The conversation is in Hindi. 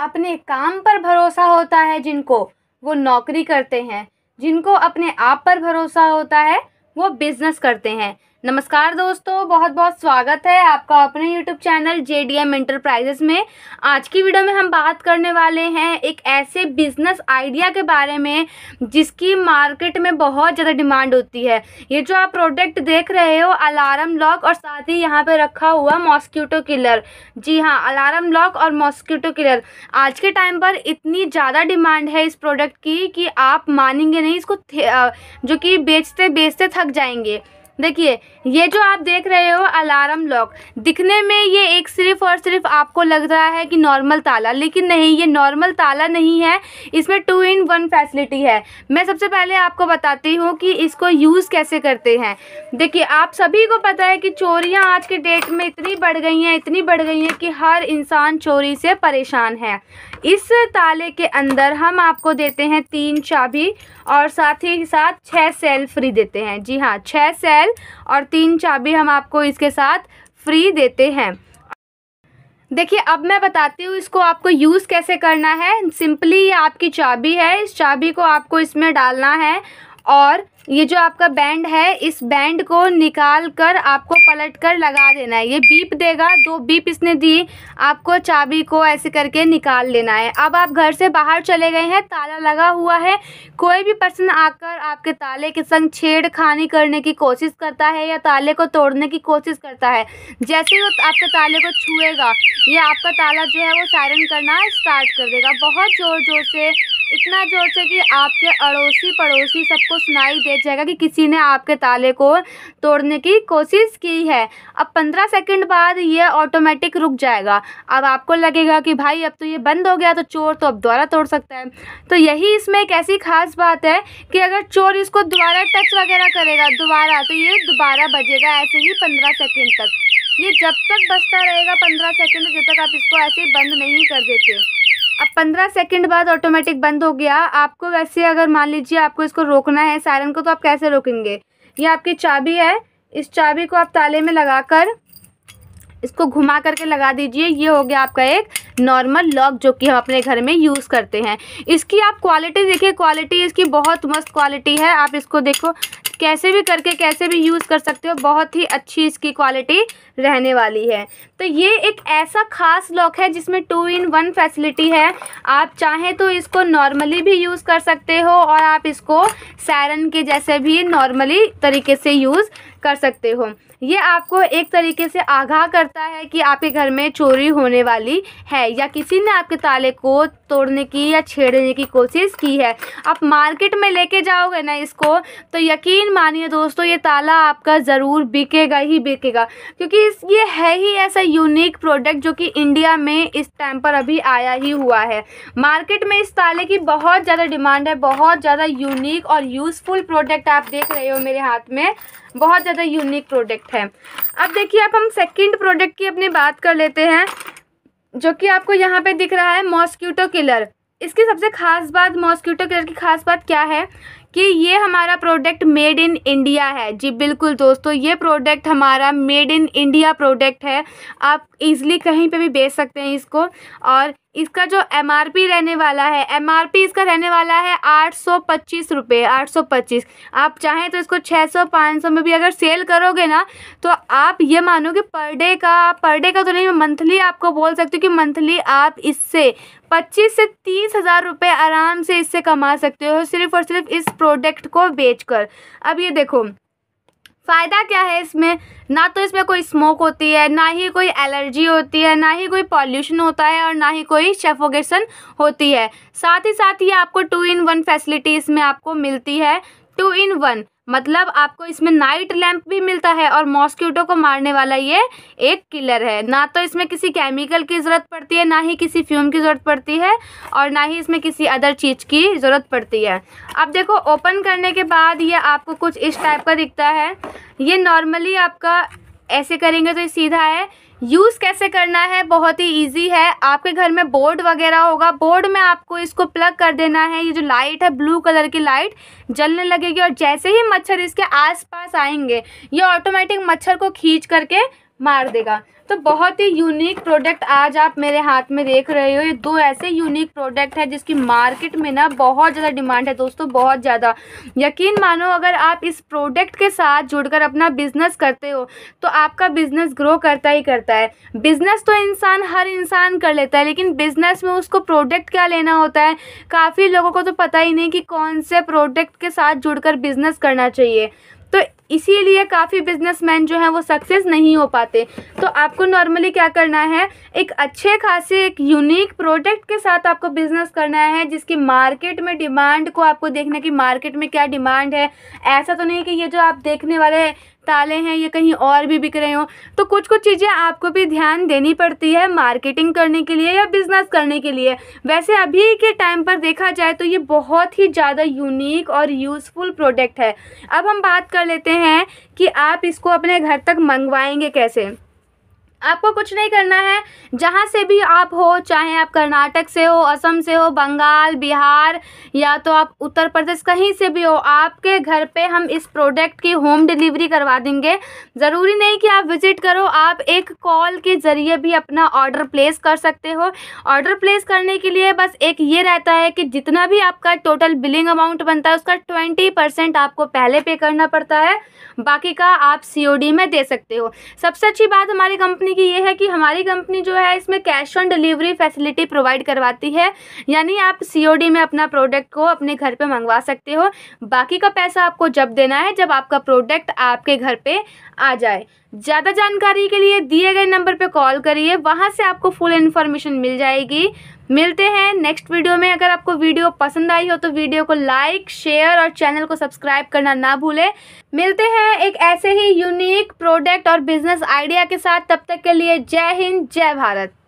अपने काम पर भरोसा होता है जिनको वो नौकरी करते हैं जिनको अपने आप पर भरोसा होता है वो बिज़नेस करते हैं नमस्कार दोस्तों बहुत बहुत स्वागत है आपका अपने YouTube channel J D M enterprises में आज की वीडियो में हम बात करने वाले हैं एक ऐसे बिजनेस आइडिया के बारे में जिसकी मार्केट में बहुत ज़्यादा डिमांड होती है ये जो आप प्रोडक्ट देख रहे हो अलार्म लॉक और साथ ही यहाँ पे रखा हुआ मॉस्क्यूटो किलर जी हाँ अलार्म लॉक और मॉस्क्यूटो किलर आज के टाइम पर इतनी ज़्यादा डिमांड है इस प्रोडक्ट की कि आप मानेंगे नहीं इसको जो कि बेचते बेचते थक जाएंगे देखिए ये जो आप देख रहे हो अलार्म लॉक दिखने में ये एक सिर्फ और सिर्फ आपको लग रहा है कि नॉर्मल ताला लेकिन नहीं ये नॉर्मल ताला नहीं है इसमें टू इन वन फैसिलिटी है मैं सबसे पहले आपको बताती हूँ कि इसको यूज़ कैसे करते हैं देखिए आप सभी को पता है कि चोरियाँ आज के डेट में इतनी बढ़ गई हैं इतनी बढ़ गई हैं कि हर इंसान चोरी से परेशान है इस ताले के अंदर हम आपको देते हैं तीन चाबी और साथ ही साथ छः सेल फ्री देते हैं जी हाँ छः सेल और तीन चाबी हम आपको इसके साथ फ्री देते हैं देखिए अब मैं बताती हूँ इसको आपको यूज़ कैसे करना है सिंपली ये आपकी चाबी है इस चाबी को आपको इसमें डालना है और ये जो आपका बैंड है इस बैंड को निकाल कर आपको पलट कर लगा देना है ये बीप देगा दो बीप इसने दी आपको चाबी को ऐसे करके निकाल लेना है अब आप घर से बाहर चले गए हैं ताला लगा हुआ है कोई भी पर्सन आकर आपके ताले के संग छेड़खानी करने की कोशिश करता है या ताले को तोड़ने की कोशिश करता है जैसे ही आपके ताले को छुएगा या आपका ताला जो है वो सायरन करना स्टार्ट कर देगा बहुत ज़ोर ज़ोर से इतना ज़ोर से कि आपके अड़ोसी पड़ोसी सबको सुनाई दे जाएगा कि किसी ने आपके ताले को तोड़ने की कोशिश की है अब पंद्रह सेकंड बाद ये ऑटोमेटिक रुक जाएगा अब आपको लगेगा कि भाई अब तो ये बंद हो गया तो चोर तो अब दोबारा तोड़ सकता है तो यही इसमें एक ऐसी ख़ास बात है कि अगर चोर इसको दोबारा टच वगैरह करेगा दोबारा तो ये दोबारा बजेगा ऐसे ही पंद्रह सेकेंड तक ये जब तक बसता रहेगा पंद्रह सेकेंड जब तक आप इसको ऐसे ही बंद नहीं कर देते अब पंद्रह सेकंड बाद ऑटोमेटिक बंद हो गया आपको वैसे अगर मान लीजिए आपको इसको रोकना है सायरन को तो आप कैसे रोकेंगे ये आपकी चाबी है इस चाबी को आप ताले में लगाकर इसको घुमा करके लगा दीजिए ये हो गया आपका एक नॉर्मल लॉक जो कि हम अपने घर में यूज़ करते हैं इसकी आप क्वालिटी देखिए क्वालिटी इसकी बहुत मस्त क्वालिटी है आप इसको देखो कैसे भी करके कैसे भी यूज़ कर सकते हो बहुत ही अच्छी इसकी क्वालिटी रहने वाली है तो ये एक ऐसा ख़ास लॉक है जिसमें टू इन वन फैसिलिटी है आप चाहें तो इसको नॉर्मली भी यूज़ कर सकते हो और आप इसको सैरन के जैसे भी नॉर्मली तरीके से यूज़ कर सकते हो ये आपको एक तरीके से आगाह करता है कि आपके घर में चोरी होने वाली है या किसी ने आपके ताले को तोड़ने की या छेड़ने की कोशिश की है आप मार्केट में लेके जाओगे ना इसको तो यकीन मानिए दोस्तों ये ताला आपका ज़रूर बिकेगा ही बिकेगा क्योंकि इस ये है ही ऐसा यूनिक प्रोडक्ट जो कि इंडिया में इस टाइम पर अभी आया ही हुआ है मार्केट में इस ताले की बहुत ज़्यादा डिमांड है बहुत ज़्यादा यूनिक और यूज़फुल प्रोडक्ट आप देख रहे हो मेरे हाथ में बहुत ज़्यादा यूनिक प्रोडक्ट है अब देखिए आप हम सेकंड प्रोडक्ट की अपनी बात कर लेते हैं जो कि आपको यहाँ पे दिख रहा है मॉस्क्यूटो किलर इसकी सबसे खास बात मॉस्क्यूटो किलर की खास बात क्या है कि ये हमारा प्रोडक्ट मेड इन इंडिया है जी बिल्कुल दोस्तों ये प्रोडक्ट हमारा मेड इन इंडिया प्रोडक्ट है आप ईज़िली कहीं पे भी बेच सकते हैं इसको और इसका जो एम आर पी रहने वाला है एम आर पी इसका रहने वाला है आठ सौ पच्चीस रुपये आठ सौ पच्चीस आप चाहें तो इसको छः सौ पाँच सौ में भी अगर सेल करोगे ना तो आप ये मानो कि पर डे का पर डे का तो नहीं मैं मंथली आपको बोल सकती हूँ कि मंथली आप इससे पच्चीस से तीस हज़ार रुपये आराम से इससे कमा सकते हो सिर्फ और सिर्फ इस प्रोडक्ट को बेच कर अब ये देखो फ़ायदा क्या है इसमें ना तो इसमें कोई स्मोक होती है ना ही कोई एलर्जी होती है ना ही कोई पॉल्यूशन होता है और ना ही कोई शेफोगेशन होती है साथ ही साथ ये आपको टू इन वन फैसिलिटी इसमें आपको मिलती है टू इन वन मतलब आपको इसमें नाइट लैंप भी मिलता है और मॉस्क्यूटो को मारने वाला ये एक किलर है ना तो इसमें किसी केमिकल की ज़रूरत पड़ती है ना ही किसी फ्यूम की ज़रूरत पड़ती है और ना ही इसमें किसी अदर चीज़ की ज़रूरत पड़ती है अब देखो ओपन करने के बाद ये आपको कुछ इस टाइप का दिखता है ये नॉर्मली आपका ऐसे करेंगे तो ये सीधा है यूज़ कैसे करना है बहुत ही इजी है आपके घर में बोर्ड वगैरह होगा बोर्ड में आपको इसको प्लग कर देना है ये जो लाइट है ब्लू कलर की लाइट जलने लगेगी और जैसे ही मच्छर इसके आसपास आएंगे ये ऑटोमेटिक मच्छर को खींच करके मार देगा तो बहुत ही यूनिक प्रोडक्ट आज आप मेरे हाथ में देख रहे हो ये दो ऐसे यूनिक प्रोडक्ट है जिसकी मार्केट में ना बहुत ज़्यादा डिमांड है दोस्तों बहुत ज़्यादा यकीन मानो अगर आप इस प्रोडक्ट के साथ जुड़कर अपना बिजनेस करते हो तो आपका बिजनेस ग्रो करता ही करता है बिजनेस तो इंसान हर इंसान कर लेता है लेकिन बिजनेस में उसको प्रोडक्ट क्या लेना होता है काफ़ी लोगों को तो पता ही नहीं कि कौन से प्रोडक्ट के साथ जुड़कर बिजनेस करना चाहिए तो इसीलिए काफ़ी बिजनेसमैन जो हैं वो सक्सेस नहीं हो पाते तो आपको नॉर्मली क्या करना है एक अच्छे खासे एक यूनिक प्रोडक्ट के साथ आपको बिजनेस करना है जिसकी मार्केट में डिमांड को आपको देखना कि मार्केट में क्या डिमांड है ऐसा तो नहीं कि ये जो आप देखने वाले ताले हैं या कहीं और भी बिक रहे हों तो कुछ कुछ चीज़ें आपको भी ध्यान देनी पड़ती है मार्केटिंग करने के लिए या बिज़नेस करने के लिए वैसे अभी के टाइम पर देखा जाए तो ये बहुत ही ज़्यादा यूनिक और यूज़फुल प्रोडक्ट है अब हम बात कर लेते हैं कि आप इसको अपने घर तक मंगवाएंगे कैसे आपको कुछ नहीं करना है जहाँ से भी आप हो चाहे आप कर्नाटक से हो असम से हो बंगाल बिहार या तो आप उत्तर प्रदेश कहीं से भी हो आपके घर पे हम इस प्रोडक्ट की होम डिलीवरी करवा देंगे ज़रूरी नहीं कि आप विज़िट करो आप एक कॉल के ज़रिए भी अपना ऑर्डर प्लेस कर सकते हो ऑर्डर प्लेस करने के लिए बस एक ये रहता है कि जितना भी आपका टोटल बिलिंग अमाउंट बनता है उसका ट्वेंटी आपको पहले पे करना पड़ता है बाकी का आप सी में दे सकते हो सबसे अच्छी बात हमारी कंपनी कंपनी की ये है कि हमारी कंपनी जो है इसमें cash on delivery facility provide करवाती है यानी आप सी में अपना प्रोडक्ट को अपने घर पर मंगवा सकते हो बाकी का पैसा आपको जब देना है जब आपका प्रोडक्ट आपके घर पर आ जाए ज़्यादा जानकारी के लिए दिए गए नंबर पर कॉल करिए वहाँ से आपको फुल इन्फॉर्मेशन मिल जाएगी मिलते हैं नेक्स्ट वीडियो में अगर आपको वीडियो पसंद आई हो तो वीडियो को लाइक शेयर और चैनल को सब्सक्राइब करना ना भूलें मिलते हैं एक ऐसे ही यूनिक प्रोडक्ट और बिजनेस आइडिया के साथ तब तक के लिए जय हिंद जय भारत